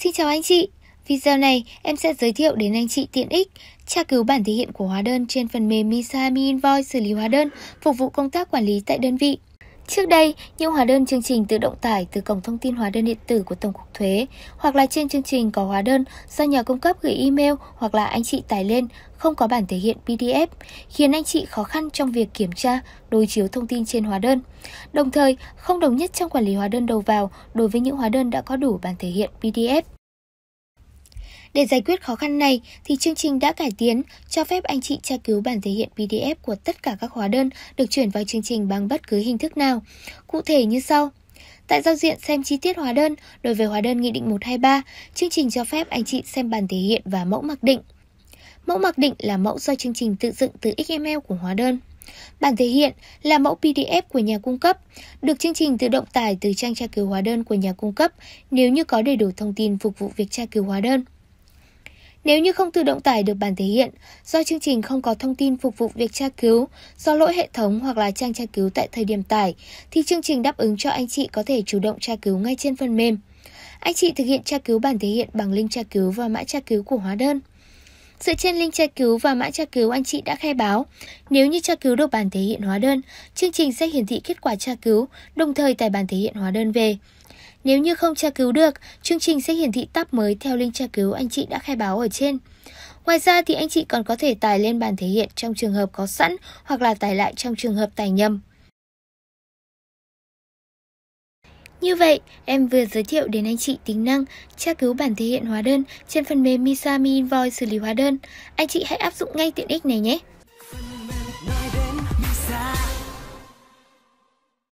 Xin chào anh chị! Video này em sẽ giới thiệu đến anh chị tiện ích tra cứu bản thể hiện của hóa đơn trên phần mềm Misami Invoice xử lý hóa đơn phục vụ công tác quản lý tại đơn vị. Trước đây, những hóa đơn chương trình tự động tải từ cổng thông tin hóa đơn điện tử của Tổng cục Thuế, hoặc là trên chương trình có hóa đơn do nhà cung cấp gửi email hoặc là anh chị tải lên, không có bản thể hiện PDF, khiến anh chị khó khăn trong việc kiểm tra, đối chiếu thông tin trên hóa đơn. Đồng thời, không đồng nhất trong quản lý hóa đơn đầu vào đối với những hóa đơn đã có đủ bản thể hiện PDF. Để giải quyết khó khăn này thì chương trình đã cải tiến cho phép anh chị tra cứu bản thể hiện PDF của tất cả các hóa đơn được chuyển vào chương trình bằng bất cứ hình thức nào. Cụ thể như sau. Tại giao diện xem chi tiết hóa đơn, đối với hóa đơn Nghị định 123, chương trình cho phép anh chị xem bản thể hiện và mẫu mặc định. Mẫu mặc định là mẫu do chương trình tự dựng từ XML của hóa đơn. Bản thể hiện là mẫu PDF của nhà cung cấp, được chương trình tự động tải từ trang tra cứu hóa đơn của nhà cung cấp nếu như có đầy đủ thông tin phục vụ việc tra cứu hóa đơn. Nếu như không tự động tải được bản thể hiện, do chương trình không có thông tin phục vụ việc tra cứu, do lỗi hệ thống hoặc là trang tra cứu tại thời điểm tải, thì chương trình đáp ứng cho anh chị có thể chủ động tra cứu ngay trên phần mềm. Anh chị thực hiện tra cứu bản thể hiện bằng link tra cứu và mã tra cứu của hóa đơn. Dựa trên link tra cứu và mã tra cứu anh chị đã khai báo. Nếu như tra cứu được bản thể hiện hóa đơn, chương trình sẽ hiển thị kết quả tra cứu, đồng thời tải bản thể hiện hóa đơn về. Nếu như không tra cứu được, chương trình sẽ hiển thị tab mới theo link tra cứu anh chị đã khai báo ở trên. Ngoài ra thì anh chị còn có thể tải lên bàn thể hiện trong trường hợp có sẵn hoặc là tải lại trong trường hợp tải nhầm. Như vậy, em vừa giới thiệu đến anh chị tính năng tra cứu bản thể hiện hóa đơn trên phần mềm Misami Invoice xử lý hóa đơn. Anh chị hãy áp dụng ngay tiện ích này nhé!